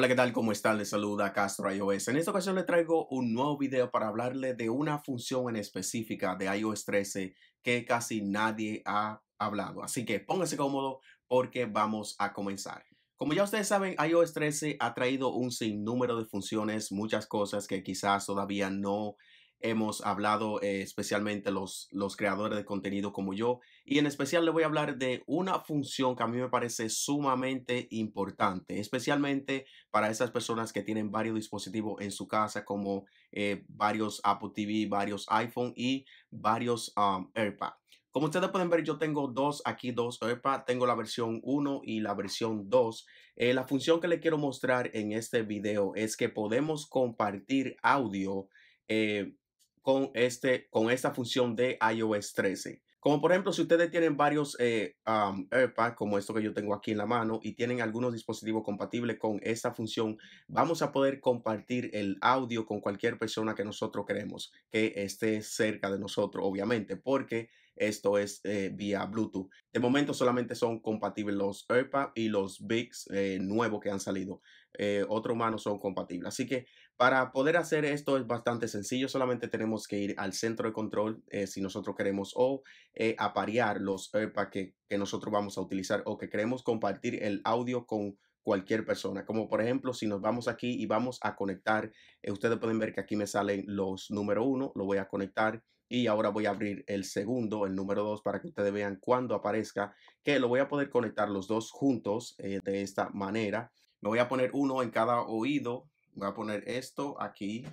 Hola, ¿qué tal? ¿Cómo están? Les saluda Castro iOS. En esta ocasión les traigo un nuevo video para hablarle de una función en específica de iOS 13 que casi nadie ha hablado. Así que pónganse cómodo porque vamos a comenzar. Como ya ustedes saben, iOS 13 ha traído un sinnúmero de funciones, muchas cosas que quizás todavía no hemos hablado eh, especialmente los, los creadores de contenido como yo. Y en especial le voy a hablar de una función que a mí me parece sumamente importante, especialmente para esas personas que tienen varios dispositivos en su casa, como eh, varios Apple TV, varios iPhone y varios um, AirPods. Como ustedes pueden ver, yo tengo dos aquí, dos AirPods. Tengo la versión 1 y la versión 2. Eh, la función que le quiero mostrar en este video es que podemos compartir audio eh, con, este, con esta función de iOS 13. Como por ejemplo, si ustedes tienen varios eh, AirPods, como esto que yo tengo aquí en la mano, y tienen algunos dispositivos compatibles con esta función, vamos a poder compartir el audio con cualquier persona que nosotros queremos que esté cerca de nosotros, obviamente, porque esto es eh, vía Bluetooth. De momento solamente son compatibles los AirPods y los Bigs eh, nuevos que han salido. Eh, otros son compatibles. Así que para poder hacer esto es bastante sencillo, solamente tenemos que ir al centro de control eh, si nosotros queremos o eh, aparear los eh, AirPods que, que, nosotros vamos a utilizar o que queremos compartir el audio con cualquier persona. Como por ejemplo, si nos vamos aquí y vamos a conectar, eh, ustedes pueden ver que aquí me salen los número uno, lo voy a conectar y ahora voy a abrir el segundo, el número dos, para que ustedes vean cuando aparezca que lo voy a poder conectar los dos juntos de esta manera. Me voy a poner uno en cada oído voy a poner esto aquí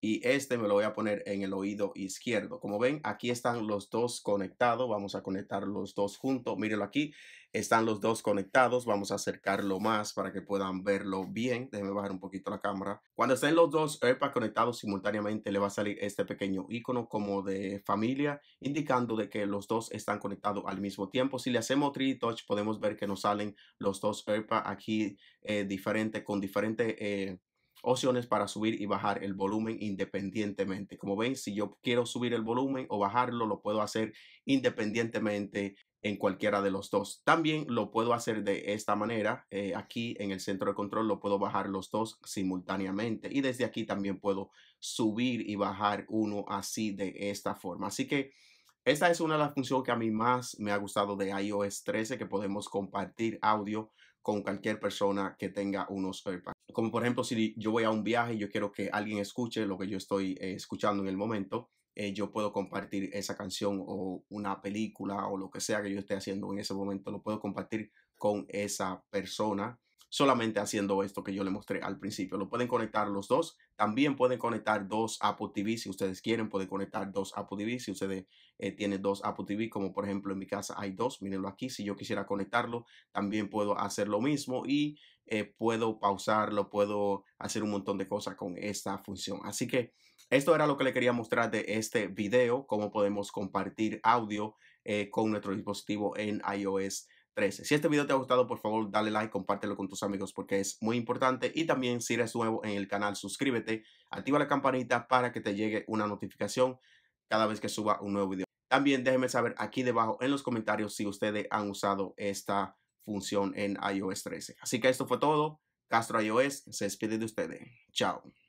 y este me lo voy a poner en el oído izquierdo. Como ven, aquí están los dos conectados. Vamos a conectar los dos juntos. Mírenlo aquí. Están los dos conectados. Vamos a acercarlo más para que puedan verlo bien. Déjenme bajar un poquito la cámara. Cuando estén los dos eh, AirPods conectados simultáneamente, le va a salir este pequeño icono como de familia, indicando de que los dos están conectados al mismo tiempo. Si le hacemos 3 touch, podemos ver que nos salen los dos eh, AirPods aquí eh, diferente, con diferentes... Eh, opciones para subir y bajar el volumen independientemente. Como ven, si yo quiero subir el volumen o bajarlo, lo puedo hacer independientemente en cualquiera de los dos. También lo puedo hacer de esta manera. Eh, aquí en el centro de control lo puedo bajar los dos simultáneamente y desde aquí también puedo subir y bajar uno así de esta forma. Así que esta es una de las funciones que a mí más me ha gustado de iOS 13 que podemos compartir audio con cualquier persona que tenga unos AirPods como por ejemplo, si yo voy a un viaje y yo quiero que alguien escuche lo que yo estoy eh, escuchando en el momento, eh, yo puedo compartir esa canción o una película o lo que sea que yo esté haciendo en ese momento, lo puedo compartir con esa persona solamente haciendo esto que yo le mostré al principio. Lo pueden conectar los dos. También pueden conectar dos Apple TV si ustedes quieren. Pueden conectar dos Apple TV si ustedes eh, tienen dos Apple TV, como por ejemplo en mi casa hay dos. Mírenlo aquí. Si yo quisiera conectarlo, también puedo hacer lo mismo y eh, puedo pausarlo, puedo hacer un montón de cosas con esta función. Así que esto era lo que le quería mostrar de este video, cómo podemos compartir audio eh, con nuestro dispositivo en iOS si este video te ha gustado, por favor, dale like, compártelo con tus amigos porque es muy importante. Y también si eres nuevo en el canal, suscríbete, activa la campanita para que te llegue una notificación cada vez que suba un nuevo video. También déjenme saber aquí debajo en los comentarios si ustedes han usado esta función en iOS 13. Así que esto fue todo. Castro iOS se despide de ustedes. Chao.